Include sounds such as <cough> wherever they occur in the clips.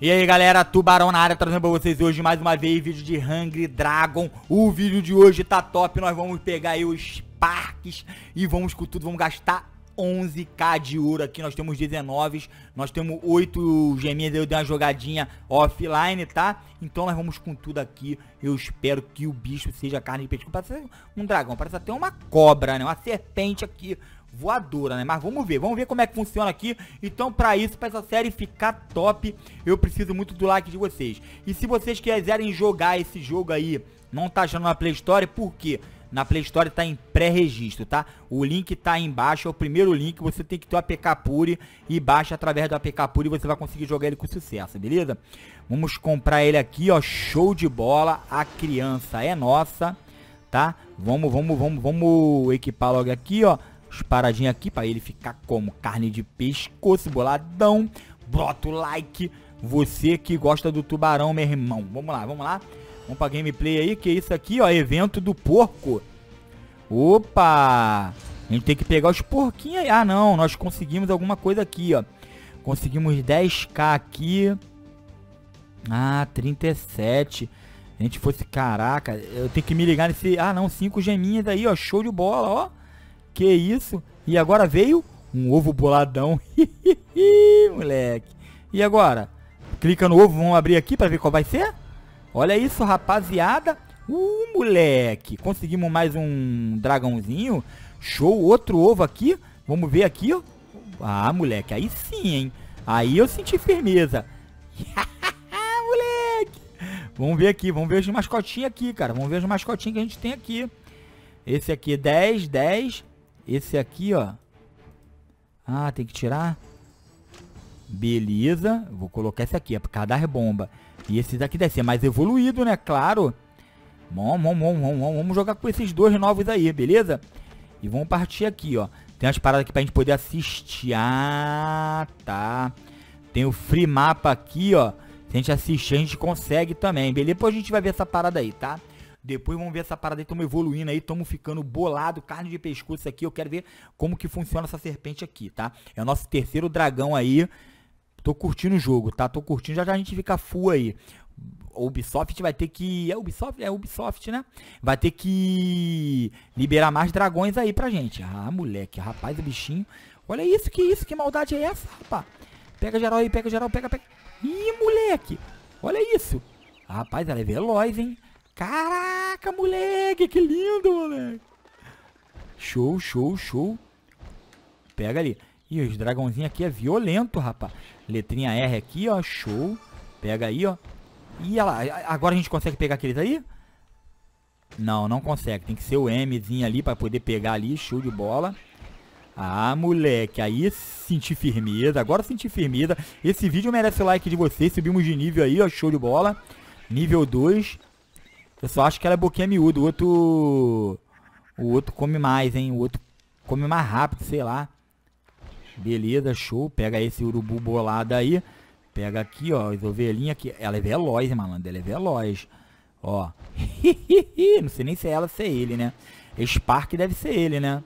E aí galera, Tubarão na área, trazendo pra vocês hoje mais uma vez vídeo de Hungry Dragon O vídeo de hoje tá top, nós vamos pegar aí os parques e vamos com tudo, vamos gastar 11k de ouro aqui, nós temos 19, nós temos 8 geminhas, eu dei uma jogadinha offline, tá? Então nós vamos com tudo aqui, eu espero que o bicho seja carne de peixe, parece um dragão, parece até uma cobra, né? Uma serpente aqui, voadora, né? Mas vamos ver, vamos ver como é que funciona aqui. Então, pra isso, pra essa série ficar top, eu preciso muito do like de vocês. E se vocês quiserem jogar esse jogo aí, não tá achando na Play Store, por quê? Porque na Play Store está em pré-registro, tá? O link está aí embaixo, é o primeiro link, você tem que ter o APK Pure e baixa através do APK Pure e você vai conseguir jogar ele com sucesso, beleza? Vamos comprar ele aqui, ó, show de bola, a criança é nossa, tá? Vamos, vamos, vamos, vamos equipar logo aqui, ó, as paradinhas aqui para ele ficar como carne de pescoço, boladão, Bota o like, você que gosta do tubarão, meu irmão, vamos lá, vamos lá. Vamos pra gameplay aí, que é isso aqui, ó, evento do porco. Opa! A gente tem que pegar os porquinhos aí. Ah, não, nós conseguimos alguma coisa aqui, ó. Conseguimos 10k aqui. Ah, 37. A gente fosse, caraca, eu tenho que me ligar nesse... Ah, não, 5 geminhas aí, ó, show de bola, ó. Que isso. E agora veio um ovo boladão. <laughs> moleque. E agora? Clica no ovo, vamos abrir aqui pra ver qual vai ser? Olha isso, rapaziada. Uh, moleque. Conseguimos mais um dragãozinho. Show, outro ovo aqui. Vamos ver aqui, ó. Ah, moleque, aí sim, hein. Aí eu senti firmeza. <laughs> moleque. Vamos ver aqui, vamos ver as mascotinhas aqui, cara. Vamos ver as mascotinhas que a gente tem aqui. Esse aqui 10, é 10. Esse aqui, ó. Ah, tem que tirar. Beleza. Vou colocar esse aqui, é por causa das bombas. E esse daqui deve ser mais evoluído, né? Claro. Bom, bom, bom, bom, vamos jogar com esses dois novos aí, beleza? E vamos partir aqui, ó. Tem umas paradas aqui pra gente poder assistir. Ah, tá. Tem o free mapa aqui, ó. Se a gente assistir, a gente consegue também. Beleza? Depois a gente vai ver essa parada aí, tá? Depois vamos ver essa parada aí, tamo evoluindo aí, estamos ficando bolado, carne de pescoço aqui. Eu quero ver como que funciona essa serpente aqui, tá? É o nosso terceiro dragão aí. Tô curtindo o jogo, tá? Tô curtindo, já já a gente fica full aí. Ubisoft vai ter que. É Ubisoft? É Ubisoft, né? Vai ter que liberar mais dragões aí pra gente. Ah, moleque, rapaz, o bichinho. Olha isso, que isso, que maldade é essa, rapaz? Pega geral aí, pega geral, pega, pega. Ih, moleque, olha isso. Rapaz, ela é veloz, hein? Caraca, moleque, que lindo, moleque. Show, show, show. Pega ali. Ih, os dragãozinhos aqui é violento, rapaz. Letrinha R aqui, ó. Show. Pega aí, ó. Ih, lá. Agora a gente consegue pegar aqueles aí? Não, não consegue. Tem que ser o Mzinho ali pra poder pegar ali. Show de bola. Ah, moleque. Aí senti firmeza. Agora senti firmeza. Esse vídeo merece o like de vocês. Subimos de nível aí, ó. Show de bola. Nível 2. Eu só acho que ela é boquinha miúda. O outro... O outro come mais, hein? O outro come mais rápido, sei lá. Beleza, show. Pega esse urubu bolado aí. Pega aqui, ó, as ovelhinhas aqui. Ela é veloz, malandro. Ela é veloz. Ó. <laughs> Não sei nem se é ela se é ele, né? Spark deve ser ele, né?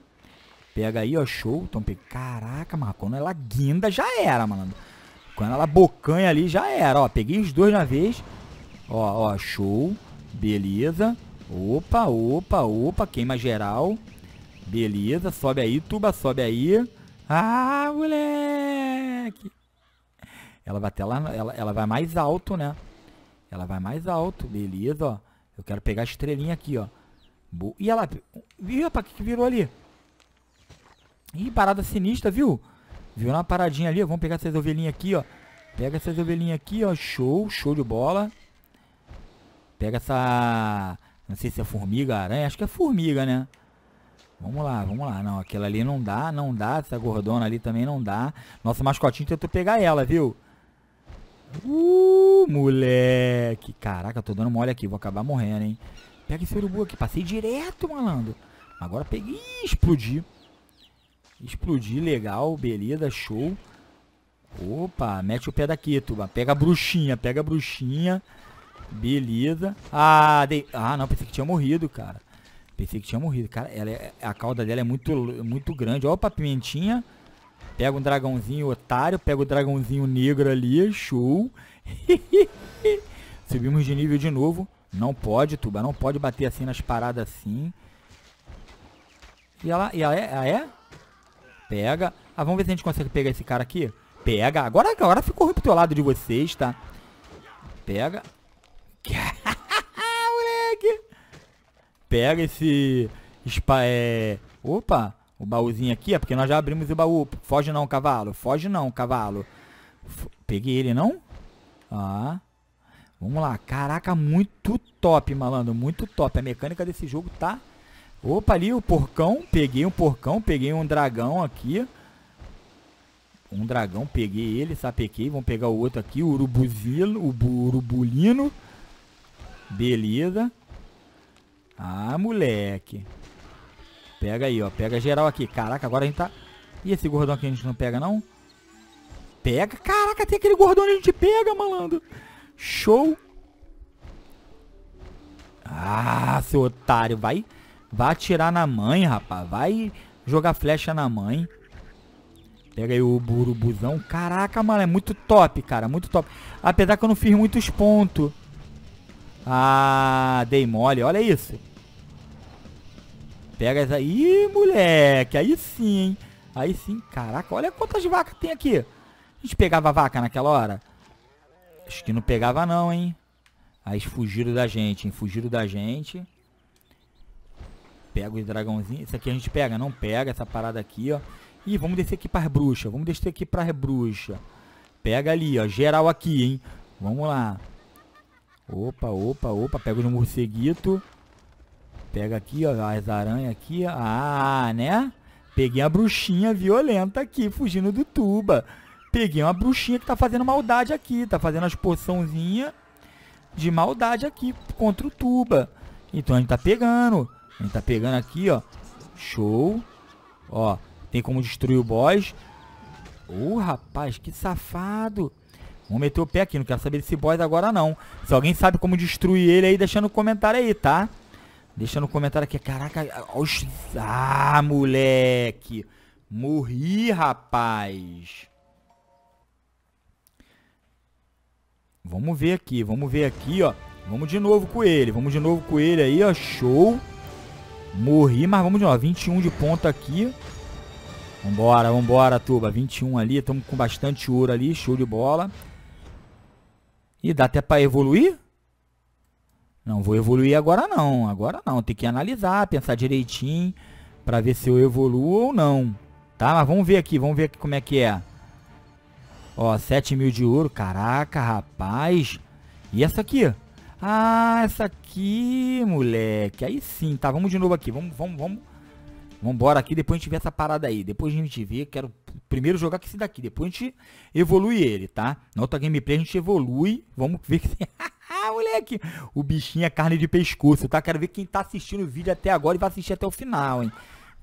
Pega aí, ó, show. Então, Caraca, mano. Quando ela guinda, já era, malandro. Quando ela bocanha ali, já era. Ó, peguei os dois na vez. Ó, ó, show. Beleza. Opa, opa, opa. Queima geral. Beleza. Sobe aí, tuba. Sobe aí. Ah, moleque! Ela vai até lá, ela, ela vai mais alto, né? Ela vai mais alto, beleza, ó. Eu quero pegar a estrelinha aqui, ó. Bo e ela... Ih, opa, o que, que virou ali? Ih, parada sinistra, viu? Viu uma paradinha ali, Vamos pegar essas ovelhinhas aqui, ó. Pega essas ovelhinhas aqui, ó. Show, show de bola. Pega essa... Não sei se é formiga, aranha. Acho que é formiga, né? Vamos lá, vamos lá. Não, aquela ali não dá, não dá. Essa tá gordona ali também não dá. Nossa mascotinha tentou pegar ela, viu? Uh, moleque. Caraca, tô dando mole aqui. Vou acabar morrendo, hein? Pega esse urubu aqui. Passei direto, malandro. Agora peguei. Explodi. Explodi, legal. Beleza, show. Opa, mete o pé daqui, tuba. Pega a bruxinha, pega a bruxinha. Beleza. Ah, dei... ah, não, pensei que tinha morrido, cara. Pensei que tinha morrido. Cara, ela é, a cauda dela é muito, muito grande. Ó, o pimentinha. Pega um dragãozinho otário. Pega o dragãozinho negro ali. Show. <laughs> Subimos de nível de novo. Não pode, tuba. Não pode bater assim nas paradas assim. E ela, e ela é, ela é? Pega. Ah, vamos ver se a gente consegue pegar esse cara aqui. Pega. Agora, agora ficou ruim pro teu lado de vocês, tá? Pega. pega esse... Spa, é... Opa, o baúzinho aqui, é porque nós já abrimos o baú. Foge não, cavalo. Foge não, cavalo. F Peguei ele, não? Ah. Vamos lá. Caraca, muito top, malandro. Muito top. A mecânica desse jogo tá... Opa, ali o porcão. Peguei um porcão. Peguei um dragão aqui. Um dragão. Peguei ele. Sapequei. Vamos pegar o outro aqui. O urubuzilo. O urubulino. Beleza. Ah, moleque. Pega aí, ó. Pega geral aqui. Caraca, agora a gente tá... E esse gordão aqui a gente não pega, não? Pega. Caraca, tem aquele gordão onde a gente pega, malandro. Show. Ah, seu otário. Vai, vai atirar na mãe, rapaz. Vai jogar flecha na mãe. Pega aí o burubuzão. Caraca, mano. É muito top, cara. Muito top. Apesar que eu não fiz muitos pontos. Ah, dei mole. Olha isso. Pegas aí, moleque. Aí sim, hein? Aí sim. Caraca, olha quantas vacas tem aqui. A gente pegava vaca naquela hora? Acho que não pegava não, hein? Aí fugiram da gente, hein? Fugiram da gente. Pega os dragãozinhos. Isso aqui a gente pega, não pega. Essa parada aqui, ó. Ih, vamos descer aqui para bruxas. Vamos descer aqui para bruxas. Pega ali, ó. Geral aqui, hein? Vamos lá. Opa, opa, opa. Pega os morceguitos. Pega aqui, ó, as aranhas aqui. Ó. Ah, né? Peguei a bruxinha violenta aqui, fugindo do tuba. Peguei uma bruxinha que tá fazendo maldade aqui. Tá fazendo as poçãozinhas de maldade aqui contra o tuba. Então a gente tá pegando. A gente tá pegando aqui, ó. Show. Ó, tem como destruir o boss. Ô, oh, rapaz, que safado. Vou meter o pé aqui, não quero saber desse boss agora não. Se alguém sabe como destruir ele aí, deixa no comentário aí, tá? Deixa no comentário aqui. Caraca, oxi. Ah, moleque. Morri, rapaz. Vamos ver aqui, vamos ver aqui, ó. Vamos de novo com ele, vamos de novo com ele aí, ó. Show. Morri, mas vamos de novo. 21 de ponta aqui. Vambora, vambora, turba. 21 ali, estamos com bastante ouro ali, show de bola. E dá até pra evoluir? Não vou evoluir agora não, agora não. Tem que analisar, pensar direitinho para ver se eu evoluo ou não. Tá, mas vamos ver aqui, vamos ver aqui como é que é. Ó, 7 mil de ouro, caraca, rapaz. E essa aqui? Ah, essa aqui, moleque. Aí sim, tá, vamos de novo aqui, vamos, vamos, vamos. Vamos aqui, depois a gente vê essa parada aí. Depois a gente vê, quero primeiro jogar com esse daqui, depois a gente evolui ele, tá? Na outra gameplay a gente evolui, vamos ver <laughs> se moleque. O bichinho é carne de pescoço, tá? Quero ver quem tá assistindo o vídeo até agora e vai assistir até o final, hein?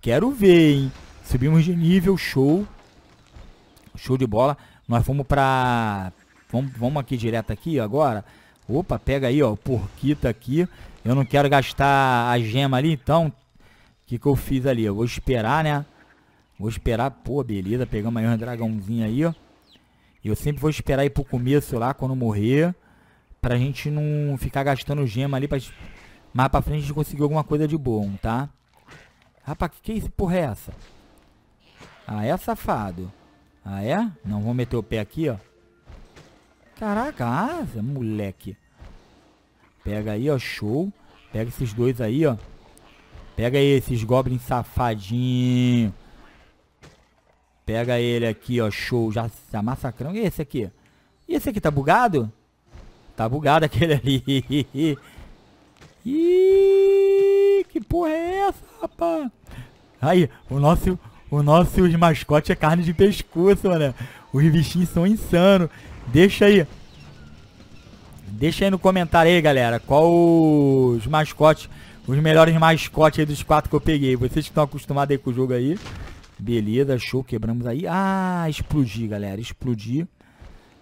Quero ver, hein? Subimos de nível, show. Show de bola. Nós fomos pra... Vamos, vamos aqui direto aqui agora. Opa, pega aí, ó, o porquita aqui. Eu não quero gastar a gema ali, então... O que que eu fiz ali? Eu vou esperar, né? Vou esperar, pô, beleza, pegamos aí um dragãozinho aí, ó. Eu sempre vou esperar ir pro começo lá, quando morrer. Pra gente não ficar gastando gema ali. Pra... Mas pra frente a gente conseguiu alguma coisa de bom, tá? Rapaz, que, que é isso? Porra é essa? Ah, é safado. Ah, é? Não, vou meter o pé aqui, ó. Caraca, asa, moleque. Pega aí, ó, show. Pega esses dois aí, ó. Pega aí esses goblins safadinho. Pega ele aqui, ó, show. Já, já massacrando. E esse aqui? E esse aqui tá bugado? Tá bugado aquele ali. Ih, que porra é essa, rapaz? Aí, o nosso, o nosso os mascote é carne de pescoço, mano. Os bichinhos são insanos. Deixa aí. Deixa aí no comentário aí, galera. Qual os mascotes, os melhores mascotes aí dos quatro que eu peguei. Vocês que estão acostumados aí com o jogo aí. Beleza, show, quebramos aí. Ah, explodir, galera, explodir.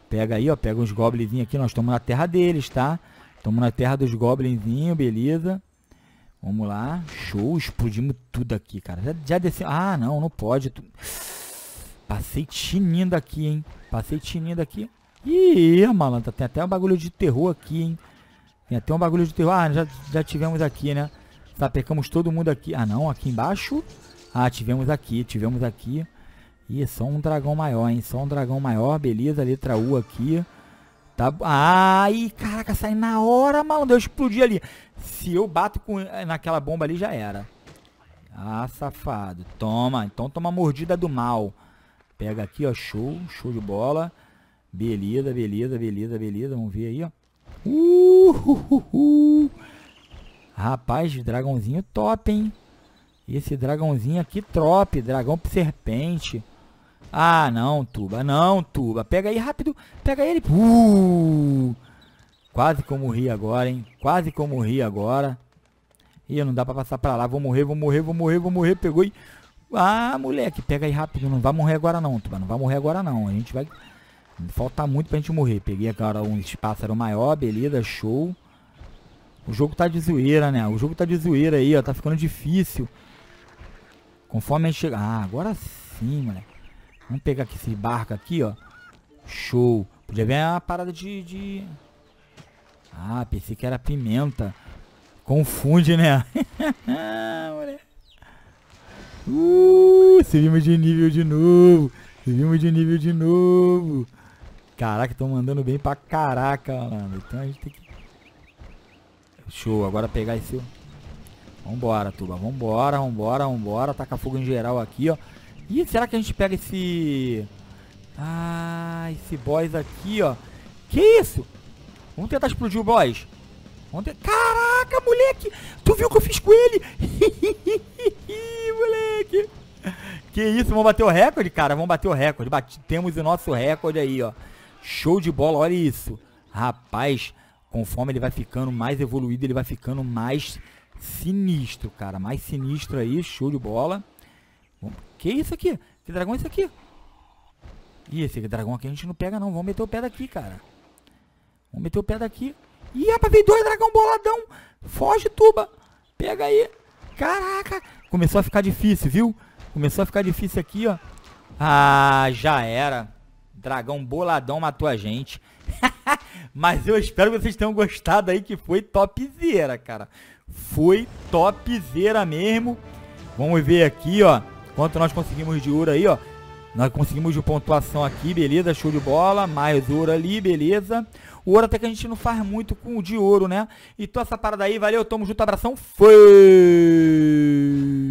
Pega aí, ó. Pega uns goblinzinhos aqui. Nós estamos na terra deles, tá? Estamos na terra dos goblinzinhos, beleza. Vamos lá. Show. Explodimos tudo aqui, cara. Já, já desceu. Ah, não. Não pode. Tu... Passei tinindo aqui, hein? Passei tinindo aqui. Ih, malandro. Tem até um bagulho de terror aqui, hein? Tem até um bagulho de terror. Ah, já, já tivemos aqui, né? Sapecamos tá, todo mundo aqui. Ah, não. Aqui embaixo. Ah, tivemos aqui. Tivemos aqui. Ih, só um dragão maior, hein? Só um dragão maior, beleza. Letra U aqui. Tá... Ai, caraca, sai na hora, malandro. Eu explodi ali. Se eu bato com... Eh, naquela bomba ali, já era. Ah, safado. Toma. Então toma mordida do mal. Pega aqui, ó. Show. Show de bola. Beleza, beleza, beleza, beleza. Vamos ver aí, ó. Uh, Rapaz, dragãozinho top, hein? Esse dragãozinho aqui, top. Dragão serpente. Ah, não, Tuba, não, Tuba. Pega aí rápido, pega ele. Uh, quase que eu morri agora, hein? Quase que eu morri agora. Ih, não dá pra passar pra lá. Vou morrer, vou morrer, vou morrer, vou morrer. Pegou e... Ah, moleque, pega aí rápido. Não vai morrer agora não, Tuba. Não vai morrer agora não. A gente vai... Falta muito pra gente morrer. Peguei agora um pássaro maior, beleza, show. O jogo tá de zoeira, né? O jogo tá de zoeira aí, ó. Tá ficando difícil. Conforme a gente chega... Ah, agora sim, moleque. Vamos pegar aqui esse barco aqui, ó. Show. Podia vir uma parada de, de... Ah, pensei que era pimenta. Confunde, né? <laughs> uh, subimos de nível de novo. Subimos de nível de novo. Caraca, estão mandando bem pra caraca, mano. Então a gente tem que... Show, agora pegar esse... Vambora, tuba. Vambora, vambora, vambora. Taca fogo em geral aqui, ó. Ih, será que a gente pega esse... Ah, esse boss aqui, ó. Que isso? Vamos tentar explodir o boss. Vamos te... Caraca, moleque! Tu viu o que eu fiz com ele? <laughs> moleque! Que isso, vamos bater o recorde, cara? Vamos bater o recorde. Bate... Temos o nosso recorde aí, ó. Show de bola, olha isso. Rapaz, conforme ele vai ficando mais evoluído, ele vai ficando mais sinistro, cara. Mais sinistro aí, show de bola. Que isso aqui? Que dragão é isso aqui? Ih, esse dragão aqui a gente não pega não. Vamos meter o pé daqui, cara. Vamos meter o pé daqui. Ih, rapaz, veio dois dragão boladão. Foge, tuba. Pega aí. Caraca. Começou a ficar difícil, viu? Começou a ficar difícil aqui, ó. Ah, já era. Dragão boladão matou a gente. <laughs> Mas eu espero que vocês tenham gostado aí, que foi topzera, cara. Foi topzera mesmo. Vamos ver aqui, ó. Quanto nós conseguimos de ouro aí, ó. Nós conseguimos de pontuação aqui, beleza, show de bola, mais ouro ali, beleza. O ouro até que a gente não faz muito com o de ouro, né? Então essa parada aí, valeu, tamo junto, abração, foi!